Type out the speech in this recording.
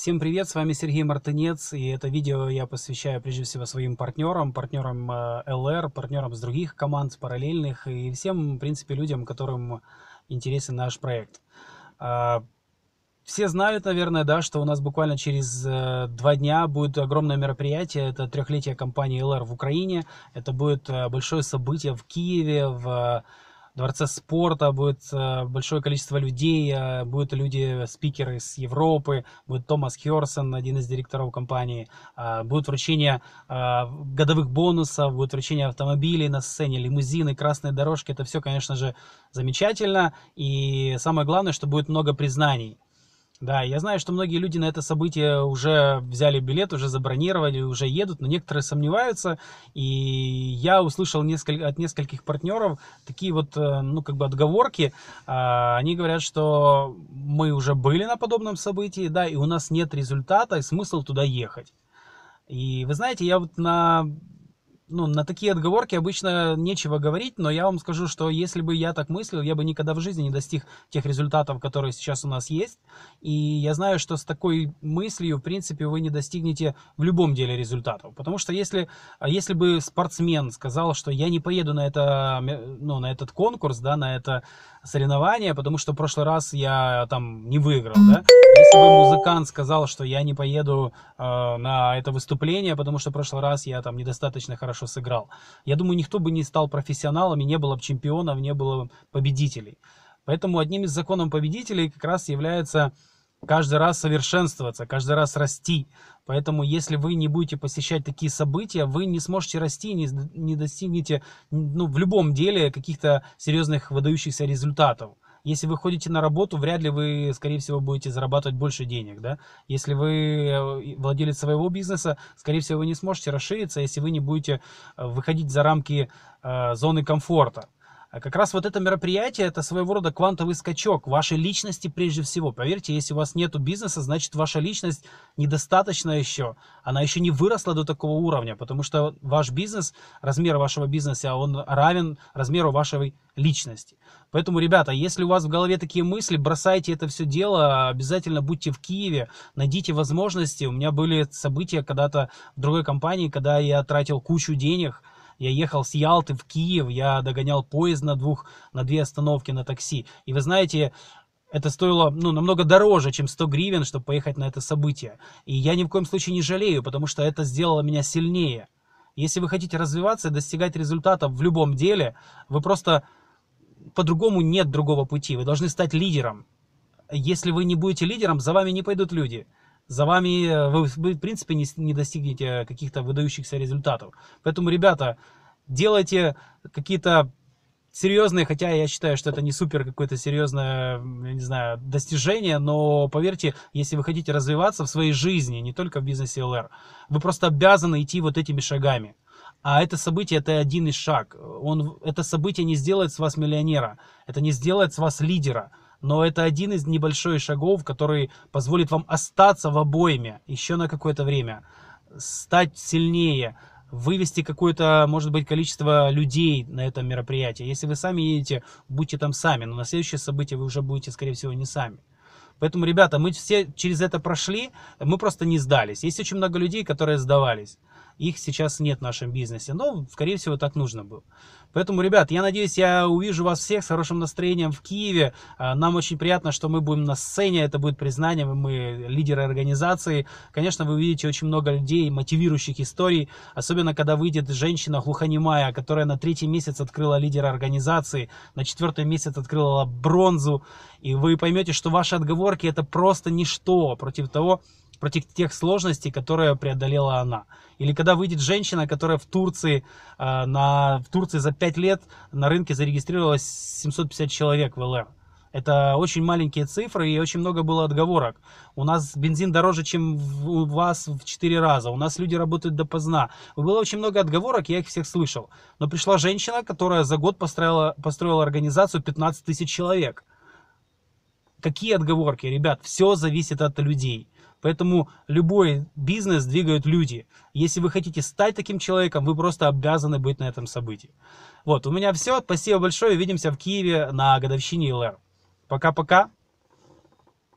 Всем привет, с вами Сергей Мартынец, и это видео я посвящаю прежде всего своим партнерам, партнерам LR, э, партнерам с других команд параллельных и всем, в принципе, людям, которым интересен наш проект. А, все знают, наверное, да, что у нас буквально через э, два дня будет огромное мероприятие. Это трехлетие компании LR в Украине. Это будет э, большое событие в Киеве, в дворце спорта будет э, большое количество людей, э, будут люди, э, спикеры с Европы, будет Томас Херсон, один из директоров компании, будет вручение годовых бонусов, будет вручение автомобилей на сцене, лимузины, красные дорожки, это все, конечно же, замечательно, и самое главное, что будет много признаний. Да, я знаю, что многие люди на это событие уже взяли билет, уже забронировали, уже едут, но некоторые сомневаются. И я услышал несколько, от нескольких партнеров такие вот, э, ну, как бы отговорки. А, они говорят, что мы уже были на подобном событии, да, и у нас нет результата, и смысл туда ехать. И вы знаете, я вот на ну, на такие отговорки обычно нечего говорить, но я вам скажу, что если бы я так мыслил, я бы никогда в жизни не достиг тех результатов, которые сейчас у нас есть. И я знаю, что с такой мыслью, в принципе, вы не достигнете в любом деле результатов. Потому что если, а если бы спортсмен сказал, что я не поеду на, это, ну, на этот конкурс, да, на это соревнование, потому что в прошлый раз я там не выиграл, да. Если бы музыкант сказал, что я не поеду э, на это выступление, потому что в прошлый раз я там недостаточно хорошо хорошо сыграл. Я думаю, никто бы не стал профессионалами, не было бы чемпионов, не было бы победителей. Поэтому одним из законов победителей как раз является каждый раз совершенствоваться, каждый раз расти. Поэтому если вы не будете посещать такие события, вы не сможете расти, не, не достигнете ну, в любом деле каких-то серьезных выдающихся результатов. Если вы ходите на работу, вряд ли вы, скорее всего, будете зарабатывать больше денег, да. Если вы э, владелец своего бизнеса, скорее всего, вы не сможете расшириться, если вы не будете э, выходить за рамки э, зоны комфорта. А как раз вот это мероприятие, это своего рода квантовый скачок вашей личности прежде всего. Поверьте, если у вас нет бизнеса, значит ваша личность недостаточно еще. Она еще не выросла до такого уровня, потому что ваш бизнес, размер вашего бизнеса, он равен размеру вашей личности. Поэтому, ребята, если у вас в голове такие мысли, бросайте это все дело, обязательно будьте в Киеве, найдите возможности. У меня были события когда-то в другой компании, когда я тратил кучу денег, я ехал с Ялты в Киев, я догонял поезд на двух, на две остановки на такси. И вы знаете, это стоило ну, намного дороже, чем 100 гривен, чтобы поехать на это событие. И я ни в коем случае не жалею, потому что это сделало меня сильнее. Если вы хотите развиваться и достигать результатов в любом деле, вы просто по-другому нет другого пути. Вы должны стать лидером. Если вы не будете лидером, за вами не пойдут люди за вами э, вы, в принципе, не, не достигнете каких-то выдающихся результатов. Поэтому, ребята, делайте какие-то серьезные, хотя я считаю, что это не супер какое-то серьезное, я не знаю, достижение, но поверьте, если вы хотите развиваться в своей жизни, не только в бизнесе ЛР, вы просто обязаны идти вот этими шагами. А это событие, это один из шаг. Он, это событие не сделает с вас миллионера, это не сделает с вас лидера но это один из небольших шагов, который позволит вам остаться в обойме еще на какое-то время, стать сильнее, вывести какое-то, может быть, количество людей на этом мероприятии. Если вы сами едете, будьте там сами, но на следующее событие вы уже будете, скорее всего, не сами. Поэтому, ребята, мы все через это прошли, мы просто не сдались. Есть очень много людей, которые сдавались. Их сейчас нет в нашем бизнесе, но, скорее всего, так нужно было. Поэтому, ребят, я надеюсь, я увижу вас всех с хорошим настроением в Киеве. А, нам очень приятно, что мы будем на сцене, это будет признание, мы лидеры организации. Конечно, вы увидите очень много людей, мотивирующих историй, особенно когда выйдет женщина глухонемая, которая на третий месяц открыла лидера организации, на четвертый месяц открыла бронзу, и вы поймете, что ваши отговорки это просто ничто против того, против тех сложностей, которые преодолела она. Или когда выйдет женщина, которая в Турции, э, на, в Турции за 5 лет на рынке зарегистрировалась 750 человек в ЛР. Это очень маленькие цифры и очень много было отговорок. У нас бензин дороже, чем у вас в 4 раза. У нас люди работают допоздна. Было очень много отговорок, я их всех слышал. Но пришла женщина, которая за год построила, построила организацию 15 тысяч человек. Какие отговорки, ребят? Все зависит от людей. Поэтому любой бизнес двигают люди. Если вы хотите стать таким человеком, вы просто обязаны быть на этом событии. Вот, у меня все. Спасибо большое. Увидимся в Киеве на годовщине ЛР. Пока-пока.